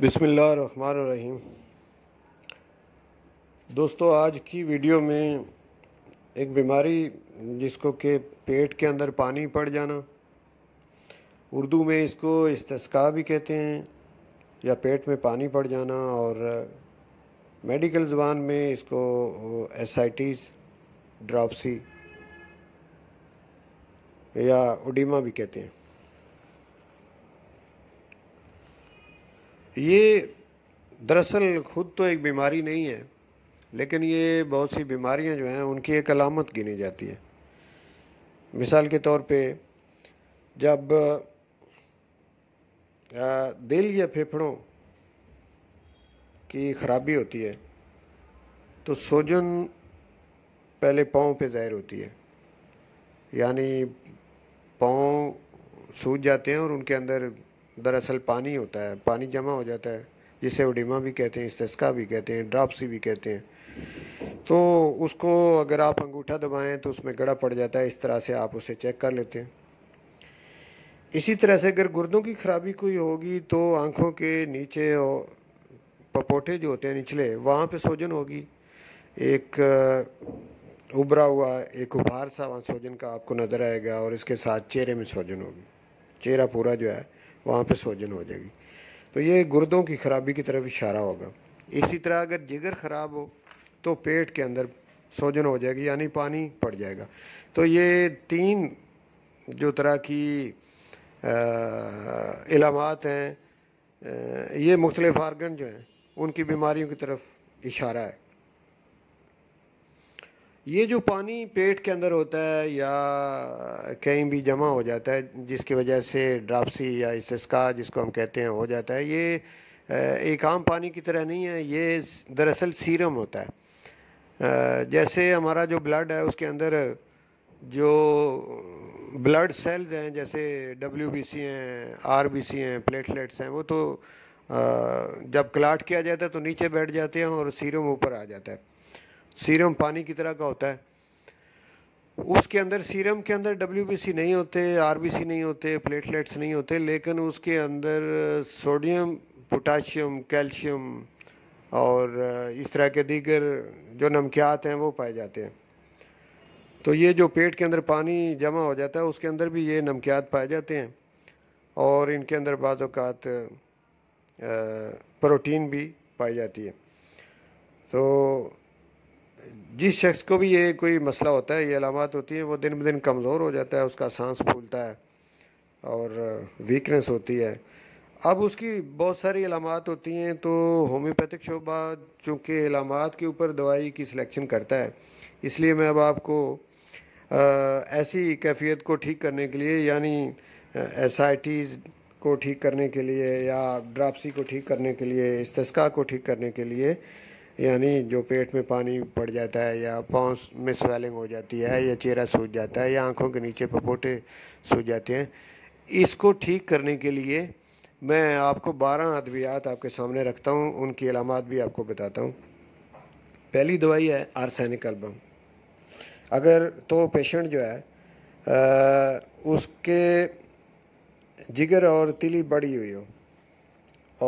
बिसमीम दोस्तों आज की वीडियो में एक बीमारी जिसको के पेट के अंदर पानी पड़ जाना उर्दू में इसको इस्तस्का भी कहते हैं या पेट में पानी पड़ जाना और मेडिकल ज़बान में इसको एसाइटिस ड्रॉपसी या उडीमा भी कहते हैं ये दरअसल खुद तो एक बीमारी नहीं है लेकिन ये बहुत सी बीमारियां जो हैं उनकी एक अलामत गिनी जाती है मिसाल के तौर पे जब दिल या फेफड़ों की खराबी होती है तो सोजन पहले पाँव पे ज़ाहिर होती है यानी पाँव सूज जाते हैं और उनके अंदर दरअसल पानी होता है पानी जमा हो जाता है जिसे उडिमा भी कहते हैं इसका भी कहते हैं ड्रापसी भी कहते हैं तो उसको अगर आप अंगूठा दबाएं तो उसमें गड़ा पड़ जाता है इस तरह से आप उसे चेक कर लेते हैं इसी तरह से अगर गुर्दों की खराबी कोई होगी तो आँखों के नीचे पपोटे जो होते हैं निचले वहाँ पे सोजन होगी एक उभरा हुआ एक उभार सा वहाँ सोजन का आपको नज़र आएगा और इसके साथ चेहरे में सोजन होगी चेहरा पूरा जो है वहाँ पर सोजन हो जाएगी तो ये गुर्दों की खराबी की तरफ इशारा होगा इसी तरह अगर जिगर ख़राब हो तो पेट के अंदर सोजन हो जाएगी यानी पानी पड़ जाएगा तो ये तीन जो तरह की इलामत हैं ये मुख्तलिफ आर्गन जो हैं उनकी बीमारियों की तरफ इशारा है ये जो पानी पेट के अंदर होता है या कहीं भी जमा हो जाता है जिसकी वजह से ड्रापसी या इसका जिसको हम कहते हैं हो जाता है ये एक आम पानी की तरह नहीं है ये दरअसल सीरम होता है जैसे हमारा जो ब्लड है उसके अंदर जो ब्लड सेल्स हैं जैसे डब्ल्यू बी सी हैं आर बी सी हैं प्लेटलेट्स हैं वो तो जब क्लाट किया जाता है तो नीचे बैठ जाते हैं और सीरम ऊपर आ जाता है सीरम पानी की तरह का होता है उसके अंदर सीरम के अंदर डब्ल्यू नहीं होते आर नहीं होते प्लेटलेट्स नहीं होते लेकिन उसके अंदर सोडियम पोटाशियम कैल्शियम और uh, इस तरह के दीगर जो नमकियात हैं वो पाए जाते हैं तो ये जो पेट के अंदर पानी जमा हो जाता है उसके अंदर भी ये नमकियात पाए जाते हैं और इनके अंदर बाद uh, प्रोटीन भी पाई जाती है तो जिस शख्स को भी ये कोई मसला होता है ये अलामत होती है वो दिन ब दिन कमज़ोर हो जाता है उसका सांस फूलता है और वीकनेस होती है अब उसकी बहुत सारी अलामत होती हैं तो होम्योपैथिक शोबा चूँकि अलामत के ऊपर दवाई की सिलेक्शन करता है इसलिए मैं अब आपको ऐसी कैफियत को ठीक करने के लिए यानी टीज़ को ठीक करने के लिए या ड्रापसी को ठीक करने के लिए इस्तेस्का को ठीक करने के लिए यानी जो पेट में पानी पड़ जाता है या पाँव में स्वेलिंग हो जाती है या चेहरा सूज जाता है या आँखों के नीचे पपोटे सूज जाते हैं इसको ठीक करने के लिए मैं आपको बारह अद्वियात आपके सामने रखता हूँ उनकी अलामत भी आपको बताता हूँ पहली दवाई है आर्सैनिक एल्बम अगर तो पेशेंट जो है आ, उसके जिगर और तिली बढ़ी हुई हो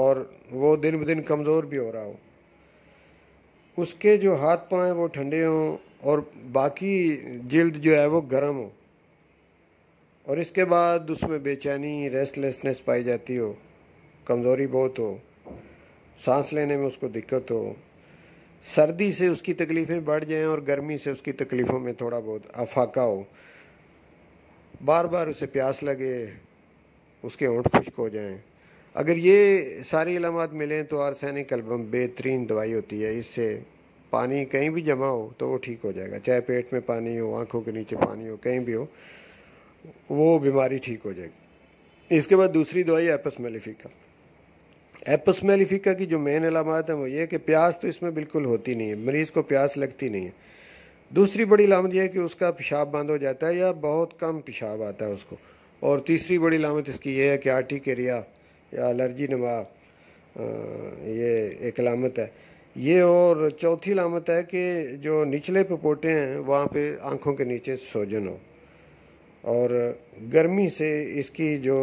और वो दिन ब दिन कमज़ोर भी हो रहा हो उसके जो हाथ पाँव हैं वो ठंडे हों और बाकी जल्द जो है वो गर्म हो और इसके बाद उसमें बेचैनी रेस्टलेसनेस पाई जाती हो कमज़ोरी बहुत हो सांस लेने में उसको दिक्कत हो सर्दी से उसकी तकलीफ़ें बढ़ जाएं और गर्मी से उसकी तकलीफ़ों में थोड़ा बहुत अफाका हो बार बार उसे प्यास लगे उसके ऊँट खुश्क हो जाएँ अगर ये सारी इलामत मिलें तो आर्सैनिक एल्बम बेहतरीन दवाई होती है इससे पानी कहीं भी जमा हो तो वो ठीक हो जाएगा चाहे पेट में पानी हो आँखों के नीचे पानी हो कहीं भी हो वो बीमारी ठीक हो जाएगी इसके बाद दूसरी दवाई एपस मेलिफिका एपस मेलिफिका की जो मेन अलामत हैं वो ये है कि प्यास तो इसमें बिल्कुल होती नहीं है मरीज़ को प्यास लगती नहीं है दूसरी बड़ी लामत यह है कि उसका पेशाब बंद हो जाता है या बहुत कम पेशाब आता है उसको और तीसरी बड़ी लामत इसकी यह है कि आर्टिकेरिया या एलर्जी नमा ये एक लामत है ये और चौथी लामत है कि जो निचले पपोटे हैं वहाँ पे आँखों के नीचे सोजन हो और गर्मी से इसकी जो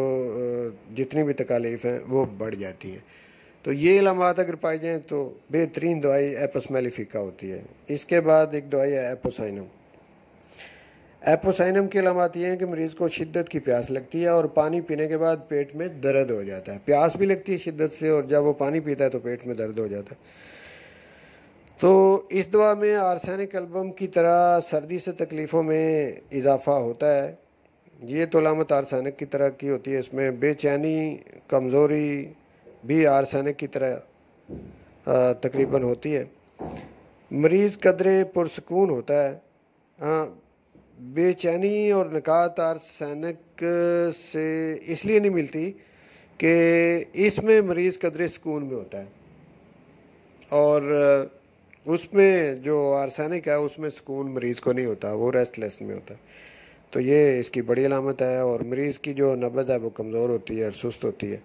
जितनी भी तकालीफ हैं वो बढ़ जाती हैं तो ये इलामत अगर पाई जाएँ तो बेहतरीन दवाई एपोसमेलीफिका होती है इसके बाद एक दवाई है एपोसाइनम एपोसाइनम की ये हैं कि मरीज़ को शिद्दत की प्यास लगती है और पानी पीने के बाद पेट में दर्द हो जाता है प्यास भी लगती है शिद्दत से और जब वो पानी पीता है तो पेट में दर्द हो जाता है तो इस दवा में आर्सैनिक एल्बम की तरह सर्दी से तकलीफ़ों में इजाफा होता है ये तो लामत आर्सैनिक की तरह की होती है इसमें बेचैनी कमज़ोरी भी आर्सैनिक की तरह तकरीबन होती है मरीज़ कदरे पुरसकून होता है हाँ बेचैनी और निकातार सैनिक से इसलिए नहीं मिलती कि इसमें मरीज़ कदरे सुकून में होता है और उसमें जो आर्सैनिक है उसमें सुकून मरीज़ को नहीं होता वो रेस्टलेस में होता है तो ये इसकी बड़ी अलामत है और मरीज़ की जो नबद है वो कमज़ोर होती है और सुस्त होती है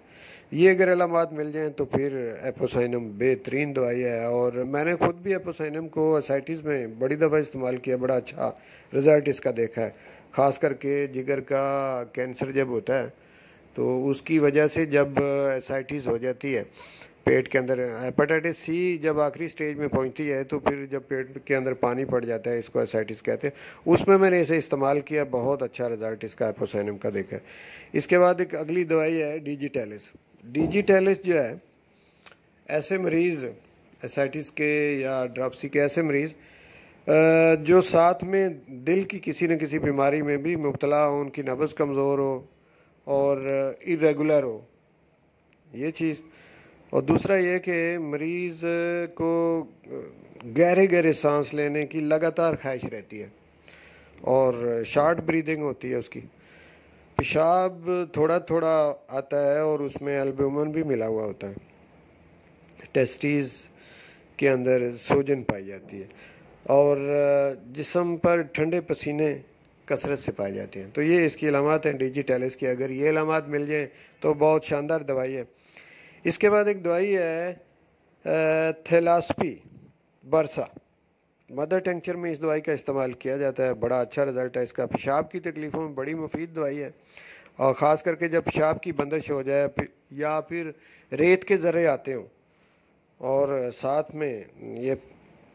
ये अगर इलामत मिल जाएँ तो फिर एपोसाइनम बेहतरीन दवाई है और मैंने खुद भी एपोसाइनम को एसाइटिस में बड़ी दफ़ा इस्तेमाल किया बड़ा अच्छा रिज़ल्ट इसका देखा है ख़ास करके जिगर का कैंसर जब होता है तो उसकी वजह से जब एसाइटिस हो जाती है पेट के अंदर हेपेटाइटिस सी जब आखिरी स्टेज में पहुंचती है तो फिर जब पेट के अंदर पानी पड़ जाता है इसको एसाइटिस कहते हैं उसमें मैंने इसे इस्तेमाल किया बहुत अच्छा रिजल्ट इसका एपोसाइनम का देखा है इसके बाद एक अगली दवाई है डिजिटेलिस डिजिटेलिस जो है ऐसे मरीज़ एसाइटिस के या ड्रापसी के ऐसे मरीज़ जो साथ में दिल की किसी न किसी बीमारी में भी मुबतला हो उनकी नब्ज़ कमज़ोर हो और इरेगुलर हो ये चीज़ और दूसरा ये कि मरीज़ को गहरे गहरे सांस लेने की लगातार ख्वाहिश रहती है और शार्ट ब्रीदिंग होती है उसकी पेशाब थोड़ा थोड़ा आता है और उसमें एल्ब्यूमन भी मिला हुआ होता है टेस्टीज़ के अंदर सोजन पाई जाती है और जिसम पर ठंडे पसीने कसरत से पाए जाते हैं तो ये इसकी अलामत हैं डिजिटैलिस की अगर ये अलामत मिल जाएँ तो बहुत शानदार दवाई है इसके बाद एक दवाई है थेलासपी बरसा मदर टेंचर में इस दवाई का इस्तेमाल किया जाता है बड़ा अच्छा रिजल्ट है इसका पेशाब की तकलीफ़ों में बड़ी मुफीद दवाई है और ख़ास करके जब पेशाब की बंदिश हो जाए या फिर रेत के ज़रे आते हों और साथ में ये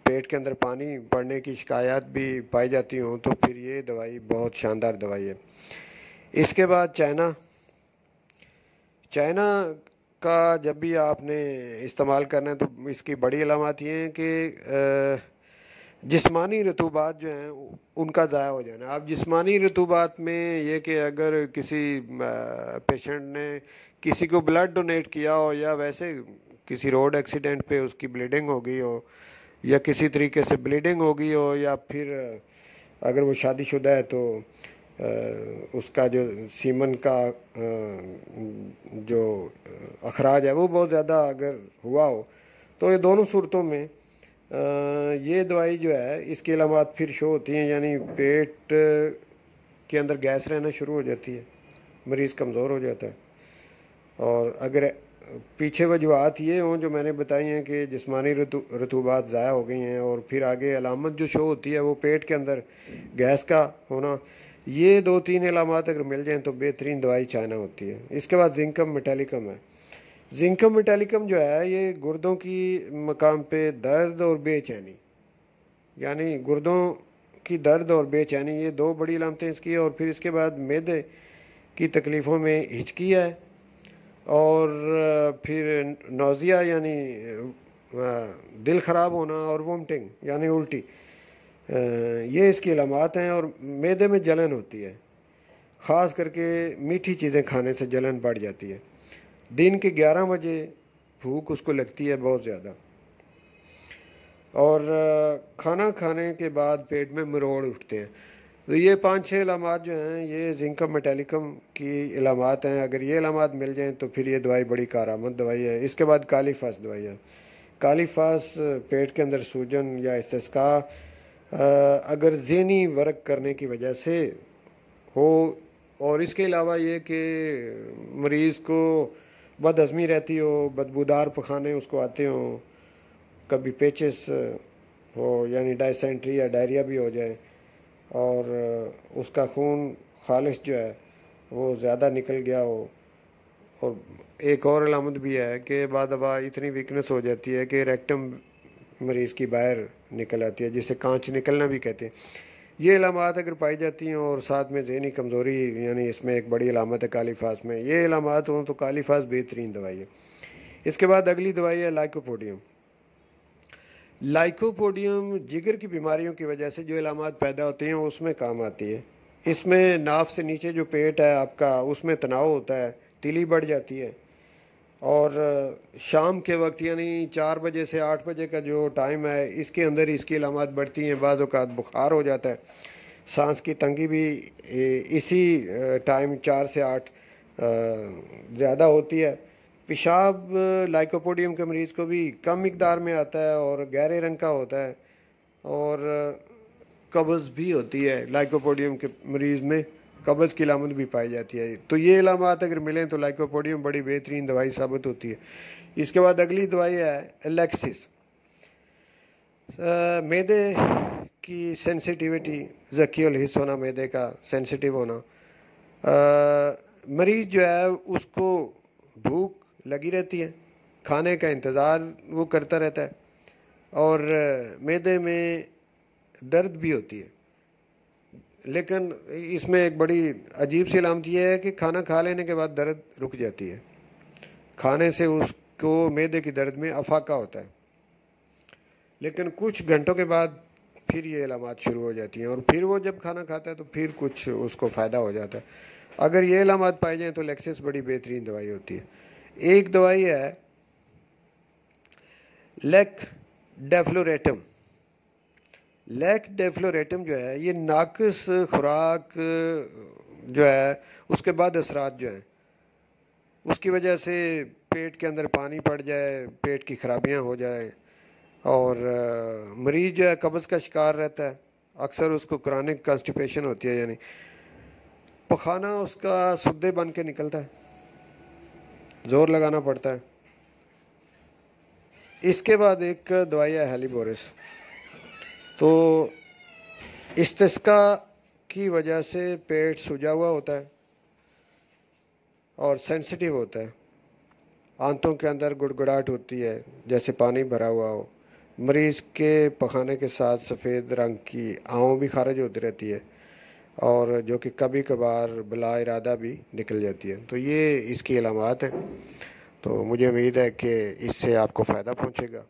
पेट के अंदर पानी बढ़ने की शिकायत भी पाई जाती हों तो फिर ये दवाई बहुत शानदार दवाई है इसके बाद चाइना चाइना का जब भी आपने इस्तेमाल करना है तो इसकी बड़ी अलामत ये हैं कि जिस्मानी रतूबात जो हैं उनका ज़ाया हो जाना अब जिस्मानी रतूबात में ये कि अगर किसी पेशेंट ने किसी को ब्लड डोनेट किया हो या वैसे किसी रोड एक्सीडेंट पे उसकी ब्लीडिंग हो गई हो या किसी तरीके से ब्लीडिंग हो गई हो या फिर अगर वो शादीशुदा है तो उसका जो सीमन का जो अखराज है वो बहुत ज़्यादा अगर हुआ हो तो ये दोनों सूरतों में ये दवाई जो है इसके अलावा फिर शो होती हैं यानी पेट के अंदर गैस रहना शुरू हो जाती है मरीज़ कमज़ोर हो जाता है और अगर पीछे वजूहत ये हों जो मैंने बताई हैं कि जिसमानी रतूबात रतूबात ज़ाया हो गई हैं और फिर आगे अलामत जो शो होती है वो पेट के अंदर गैस का होना ये दो तीन अलामत अगर मिल जाएँ तो बेहतरीन दवाई चाइना होती है इसके बाद जिंकम मेटेलिकम है जिंकम मेटालिकम जो है ये गुर्दों की मकाम पे दर्द और बेचैनी यानी गुर्दों की दर्द और बेचैनी ये दो बड़ी लामतें इसकी और फिर इसके बाद मैदे की तकलीफ़ों में हिचकी है और फिर नोज़िया यानी दिल ख़राब होना और वोमटिंग यानी उल्टी ये इसकी अलामत हैं और मैदे में जलन होती है ख़ास करके मीठी चीज़ें खाने से जलन बढ़ जाती है दिन के 11 बजे भूख उसको लगती है बहुत ज़्यादा और खाना खाने के बाद पेट में मरोड़ उठते हैं तो ये पाँच छः इलामत जो हैं ये जिंकम मेटेलिकम की इलामत हैं अगर ये इलामत मिल जाएँ तो फिर ये दवाई बड़ी कारामद दवाई है इसके बाद कालीफास दवाई है कालीफास पेट के अंदर सूजन या इसका अगर जहनी वर्क करने की वजह से हो और इसके अलावा ये कि मरीज़ को बद हज़मी रहती हो बदबूदार पखाने उसको आते हों कभी पेचिस हो यानी डाइसेंट्री या डायरिया भी हो जाए और उसका खून खालिश जो है वो ज़्यादा निकल गया हो और एक और अलामत भी है कि बाद अबा इतनी वीकनेस हो जाती है कि रेक्टम मरीज़ की बाहर निकल आती है जिसे कांच निकलना भी कहते हैं ये इलामत अगर पाई जाती हैं और साथ में जहनी कमज़ोरी यानी इसमें एक बड़ी अलामत है कालीफास में ये इलामत हों तो कालीफास बेहतरीन दवाई है इसके बाद अगली दवाई है लाइकोपोडियम लाइकोपोडियम जिगर की बीमारियों की वजह से जो इलामत पैदा होती हैं उसमें काम आती है इसमें नाफ से नीचे जो पेट है आपका उसमें तनाव होता है तिली बढ़ जाती है और शाम के वक्त यानी चार बजे से आठ बजे का जो टाइम है इसके अंदर इसकी अलामत बढ़ती हैं बाद बुखार हो जाता है सांस की तंगी भी इसी टाइम चार से आठ ज़्यादा होती है पेशाब लाइकोपोडियम के मरीज़ को भी कम मकदार में आता है और गहरे रंग का होता है और कब्ज़ भी होती है लाइकोपोडियम के मरीज़ में कब्ज़ की लामत भी पाई जाती है तो ये इलामत अगर मिलें तो लाइकोपोडियम बड़ी बेहतरीन दवाई साबित होती है इसके बाद अगली दवाई है एलेक्सिस मैदे की सेंसिटिविटी जकील हिस्स होना मैदे का सेंसिटिव होना मरीज़ जो है उसको भूख लगी रहती है खाने का इंतज़ार वो करता रहता है और मैदे में दर्द भी होती है लेकिन इसमें एक बड़ी अजीब सी लामत यह है कि खाना खा लेने के बाद दर्द रुक जाती है खाने से उसको मैदे की दर्द में अफाका होता है लेकिन कुछ घंटों के बाद फिर ये इलामत शुरू हो जाती हैं और फिर वो जब खाना खाता है तो फिर कुछ उसको फ़ायदा हो जाता है अगर ये इलामत पाए जाएँ तो लेक्सिस बड़ी बेहतरीन दवाई होती है एक दवाई है लेक डेफ्लोरेटम लैक डेफ्लोरेटम जो है ये नाकस खुराक जो है उसके बाद असरात जो हैं उसकी वजह से पेट के अंदर पानी पड़ जाए पेट की खराबियाँ हो जाए और मरीज़ जो है कब्ज़ का शिकार रहता है अक्सर उसको क्रॉनिक कंस्टिपेशन होती है यानी पखाना उसका सुदे बन के निकलता है ज़ोर लगाना पड़ता है इसके बाद एक दवाई है हेलीबोरिस तो इस्तिस्का की वजह से पेट सूजा हुआ होता है और सेंसिटिव होता है आंतों के अंदर गुड़गुड़ाहट होती है जैसे पानी भरा हुआ हो मरीज़ के पखाने के साथ सफ़ेद रंग की आँव भी खारिज होती रहती है और जो कि कभी कभार बला इरादा भी निकल जाती है तो ये इसकी अलामत हैं तो मुझे उम्मीद है कि इससे आपको फ़ायदा पहुँचेगा